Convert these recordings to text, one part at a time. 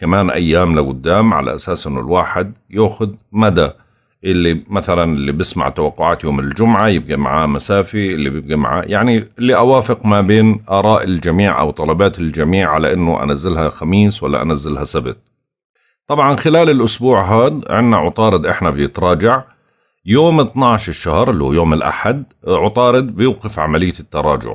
كمان أيام لقدام على أساس إنه الواحد ياخذ مدى اللي مثلا اللي بسمع توقعات يوم الجمعة يبقى معاه مسافة اللي بيبقى معاه يعني اللي أوافق ما بين آراء الجميع أو طلبات الجميع على إنه أنزلها خميس ولا أنزلها سبت طبعا خلال الأسبوع هاد عنا عطارد إحنا بيتراجع يوم 12 الشهر اللي هو يوم الأحد عطارد بيوقف عملية التراجع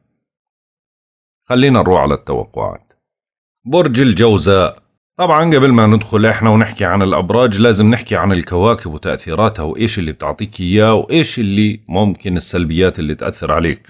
خلينا نروح على التوقعات برج الجوزاء طبعا قبل ما ندخل احنا ونحكي عن الابراج لازم نحكي عن الكواكب وتاثيراتها وايش اللي بتعطيك اياه وايش اللي ممكن السلبيات اللي تاثر عليك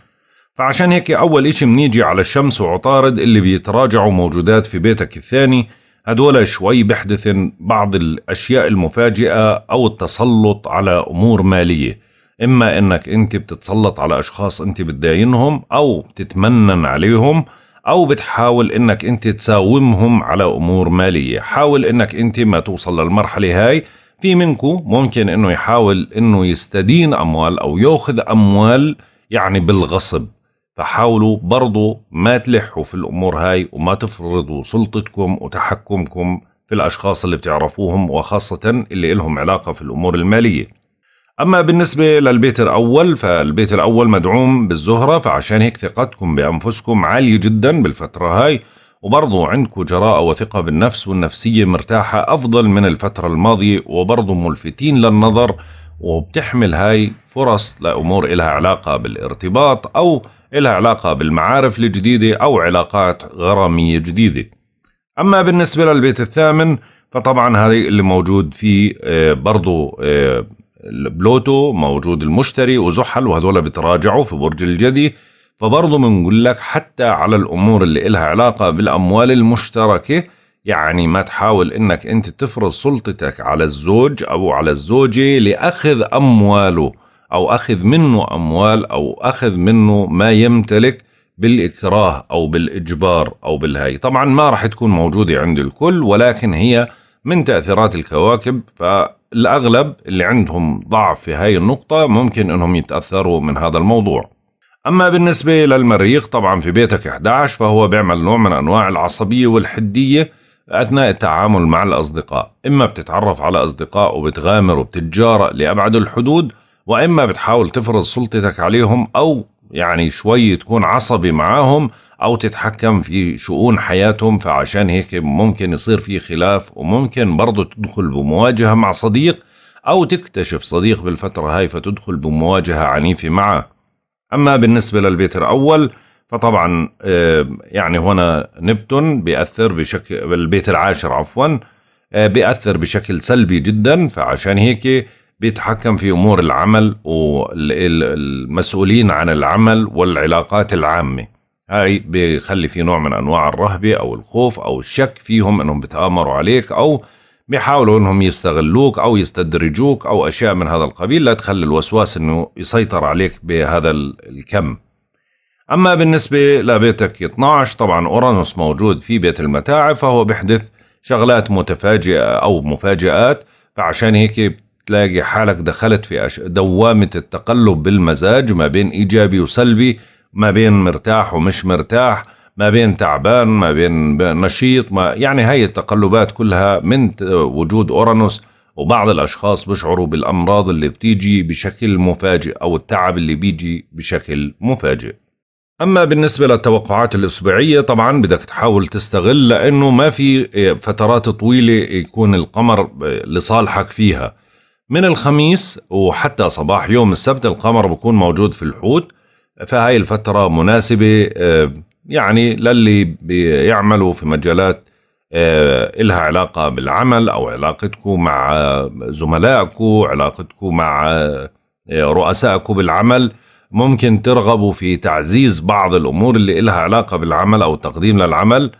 فعشان هيك اول اشي بنيجي على الشمس وعطارد اللي بيتراجعوا موجودات في بيتك الثاني هدول شوي بحدثن بعض الاشياء المفاجئه او التسلط على امور ماليه اما انك انت بتتسلط على اشخاص انت بتداينهم او بتتمنن عليهم او بتحاول انك انت تساومهم على امور ماليه حاول انك انت ما توصل للمرحله هاي في منكم ممكن انه يحاول انه يستدين اموال او ياخذ اموال يعني بالغصب فحاولوا برضو ما تلحوا في الامور هاي وما تفرضوا سلطتكم وتحكمكم في الاشخاص اللي بتعرفوهم وخاصه اللي لهم علاقه في الامور الماليه أما بالنسبة للبيت الأول فالبيت الأول مدعوم بالزهرة فعشان هيك ثقتكم بأنفسكم عالية جدا بالفترة هاي وبرضو عندكم جراءة وثقة بالنفس والنفسية مرتاحة أفضل من الفترة الماضية وبرضو ملفتين للنظر وبتحمل هاي فرص لأمور إلها علاقة بالارتباط أو إلها علاقة بالمعارف الجديدة أو علاقات غرامية جديدة أما بالنسبة للبيت الثامن فطبعا هذا اللي موجود فيه آه، برضو آه، البلوتو موجود المشتري وزحل وهذول بتراجعوا في برج الجدي فبرضه بنقول لك حتى على الأمور اللي إلها علاقة بالأموال المشتركة يعني ما تحاول إنك أنت تفرض سلطتك على الزوج أو على الزوجة لأخذ أمواله أو أخذ منه أموال أو أخذ منه ما يمتلك بالإكراه أو بالإجبار أو بالهي طبعا ما راح تكون موجودة عند الكل ولكن هي من تأثيرات الكواكب فالأغلب اللي عندهم ضعف في هاي النقطة ممكن أنهم يتأثروا من هذا الموضوع أما بالنسبة للمريخ طبعا في بيتك 11 فهو بيعمل نوع من أنواع العصبية والحدية أثناء التعامل مع الأصدقاء إما بتتعرف على أصدقاء وبتغامر وبتتجارة لأبعد الحدود وإما بتحاول تفرض سلطتك عليهم أو يعني شوي تكون عصبي معاهم أو تتحكم في شؤون حياتهم فعشان هيك ممكن يصير في خلاف وممكن برضه تدخل بمواجهة مع صديق أو تكتشف صديق بالفترة هاي فتدخل بمواجهة عنيفة معه أما بالنسبة للبيت الأول فطبعا آه، يعني هنا نبتون بيأثر بشكل بالبيت العاشر عفوا آه، بيأثر بشكل سلبي جدا فعشان هيك بيتحكم في أمور العمل والمسؤولين عن العمل والعلاقات العامة هاي بيخلي في نوع من انواع الرهبه او الخوف او الشك فيهم انهم بتامروا عليك او بيحاولوا انهم يستغلوك او يستدرجوك او اشياء من هذا القبيل لا تخلي الوسواس انه يسيطر عليك بهذا الكم اما بالنسبه لبيتك 12 طبعا اورانوس موجود في بيت المتاعب فهو بيحدث شغلات متفاجئه او مفاجات فعشان هيك تلاقي حالك دخلت في دوامه التقلب بالمزاج ما بين ايجابي وسلبي ما بين مرتاح ومش مرتاح ما بين تعبان ما بين نشيط ما يعني هاي التقلبات كلها من وجود أورانوس وبعض الأشخاص بيشعروا بالأمراض اللي بتيجي بشكل مفاجئ أو التعب اللي بيجي بشكل مفاجئ أما بالنسبة للتوقعات الأسبوعية طبعا بدك تحاول تستغل لأنه ما في آه، فترات طويلة يكون القمر آه، لصالحك فيها من الخميس وحتى صباح يوم السبت القمر بكون موجود في الحوت فهاي الفترة مناسبة آه، يعني للي بيعملوا في مجالات آه، إلها علاقة بالعمل أو علاقتكم مع آه، زملائكم علاقتكم مع رؤسائكم بالعمل ممكن ترغبوا في تعزيز بعض الأمور اللي إلها علاقة بالعمل أو تقديم للعمل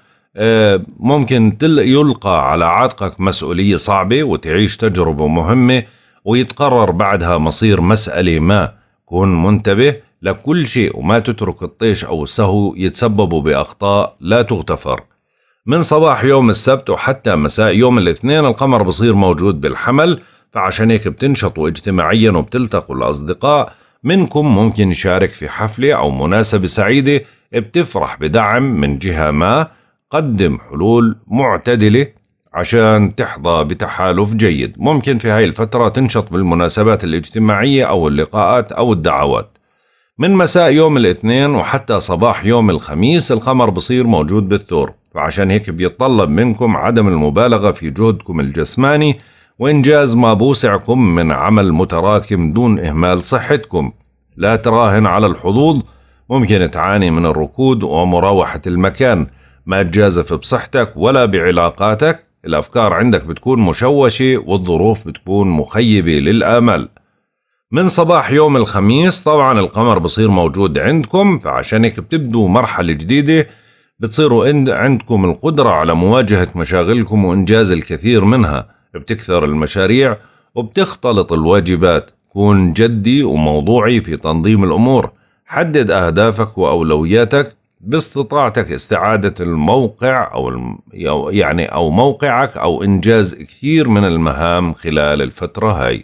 ممكن يلقى على عاتقك مسؤولية صعبة وتعيش تجربة مهمة ويتقرر بعدها مصير مسألة ما كن منتبه لكل شيء وما تترك الطيش أو السهو يتسببوا بأخطاء لا تغتفر من صباح يوم السبت وحتى مساء يوم الاثنين القمر بصير موجود بالحمل فعشان هيك بتنشطوا اجتماعيا وبتلتقوا الأصدقاء منكم ممكن يشارك في حفلة أو مناسبة سعيدة بتفرح بدعم من جهة ما قدم حلول معتدلة عشان تحظى بتحالف جيد ممكن في هاي الفترة تنشط بالمناسبات الاجتماعية أو اللقاءات أو الدعوات من مساء يوم الاثنين وحتى صباح يوم الخميس القمر بصير موجود بالثور فعشان هيك بيتطلب منكم عدم المبالغة في جهدكم الجسماني وإنجاز ما بوسعكم من عمل متراكم دون إهمال صحتكم لا تراهن على الحظوظ ممكن تعاني من الركود ومراوحة المكان ما تجازف بصحتك ولا بعلاقاتك الأفكار عندك بتكون مشوشة والظروف بتكون مخيبة للآمال من صباح يوم الخميس طبعا القمر بصير موجود عندكم فعشان هيك بتبدوا مرحلة جديدة بتصيروا عندكم القدرة على مواجهة مشاغلكم وإنجاز الكثير منها بتكثر المشاريع وبتختلط الواجبات كون جدي وموضوعي في تنظيم الأمور حدد أهدافك وأولوياتك باستطاعتك استعادة الموقع أو يعني أو موقعك أو إنجاز كثير من المهام خلال الفترة هاي